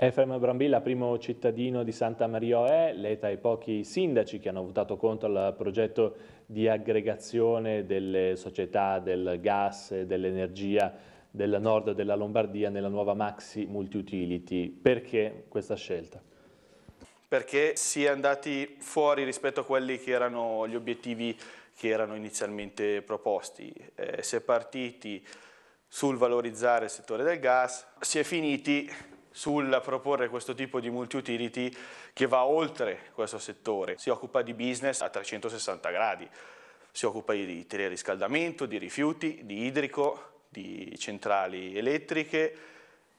Efrem Brambilla, primo cittadino di Santa Maria Oe, l'ETA e pochi sindaci che hanno votato contro il progetto di aggregazione delle società del gas e dell'energia del nord della Lombardia nella nuova Maxi Multiutility. Perché questa scelta? Perché si è andati fuori rispetto a quelli che erano gli obiettivi che erano inizialmente proposti. Eh, si è partiti sul valorizzare il settore del gas, si è finiti sul proporre questo tipo di multi-utility che va oltre questo settore, si occupa di business a 360 gradi, si occupa di teleriscaldamento, di rifiuti, di idrico, di centrali elettriche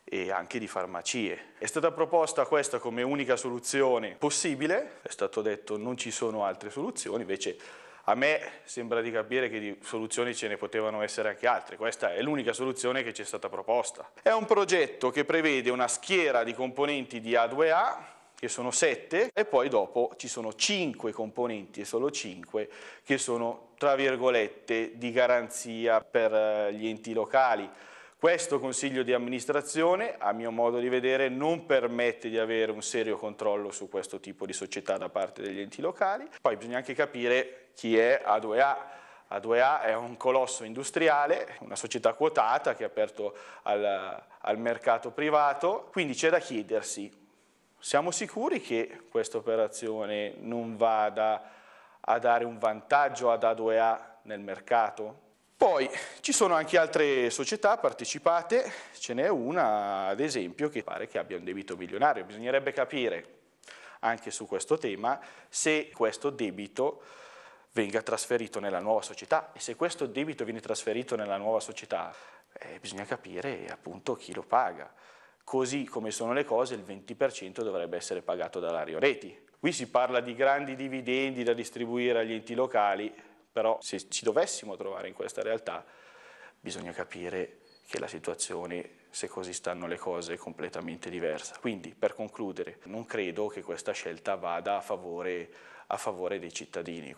e anche di farmacie. È stata proposta questa come unica soluzione possibile, è stato detto non ci sono altre soluzioni, invece a me sembra di capire che di soluzioni ce ne potevano essere anche altre, questa è l'unica soluzione che ci è stata proposta. È un progetto che prevede una schiera di componenti di A2A, che sono 7, e poi dopo ci sono 5 componenti, e solo 5, che sono, tra virgolette, di garanzia per eh, gli enti locali questo consiglio di amministrazione, a mio modo di vedere, non permette di avere un serio controllo su questo tipo di società da parte degli enti locali. Poi bisogna anche capire chi è A2A. A2A è un colosso industriale, una società quotata che è aperto al, al mercato privato, quindi c'è da chiedersi, siamo sicuri che questa operazione non vada a dare un vantaggio ad A2A nel mercato? Poi ci sono anche altre società partecipate, ce n'è una ad esempio che pare che abbia un debito milionario, bisognerebbe capire anche su questo tema se questo debito venga trasferito nella nuova società e se questo debito viene trasferito nella nuova società eh, bisogna capire appunto chi lo paga. Così come sono le cose il 20% dovrebbe essere pagato dall'Ario Reti. Qui si parla di grandi dividendi da distribuire agli enti locali, però se ci dovessimo trovare in questa realtà, bisogna capire che la situazione, se così stanno le cose, è completamente diversa. Quindi, per concludere, non credo che questa scelta vada a favore, a favore dei cittadini.